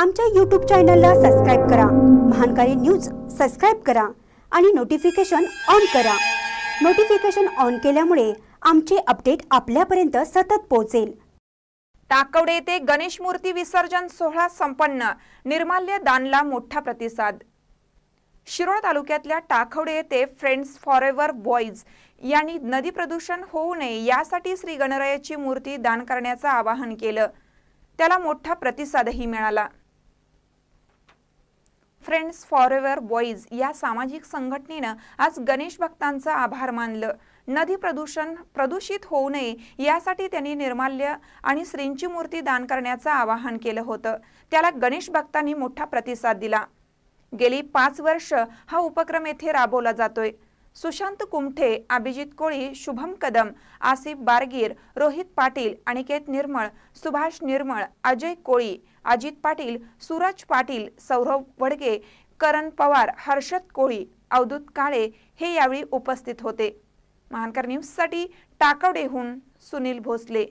आमच्या यूट्यूब चॅनलला सबस्क्राईब करा महानकारी न्यूज सबस्क्राईब करा आणि नोटिफिकेशन ऑन करा नोटिफिकेशन ऑन केल्यामुळे आमचे अपडेट आपल्यापर्यंत सतत पोहोचेल टाकवडे येथे गणेश मूर्ती विसर्जन सोहळा संपन्न निर्माल्य दानला मोठा प्रतिसाद शिरोळ तालुक्यातल्या टाकवडे येथे फ्रेंड्स फॉर एव्हर बॉईज यांनी नदी प्रदूषण होऊ नये यासाठी श्री गणरायाची मूर्ती दान करण्याचं आवाहन केलं त्याला मोठा प्रतिसादही मिळाला फ्रेंड्स फॉर एव्हर बॉईज या सामाजिक संघटनेनं आज गणेश भक्तांचं आभार मानलं नदी प्रदूषण प्रदूषित होऊ नये यासाठी त्यांनी निर्माल्य आणि श्रींची मूर्ती दान करण्याचं आवाहन केलं होतं त्याला गणेश भक्तांनी मोठा प्रतिसाद दिला गेली पाच वर्ष हा उपक्रम येथे राबवला जातोय सुशांत कुमठे अभिजित कोळी शुभम कदम आसिफ बारगीर रोहित पाटील अनिकेत निर्मळ सुभाष निर्मळ अजय कोळी अजित पाटील सूरज पाटील सौरभ वडगे करण पवार हर्षद कोळी अवधूत काळे हे यावेळी उपस्थित होते महानकर न्यूजसाठी टाकवडेहून सुनील भोसले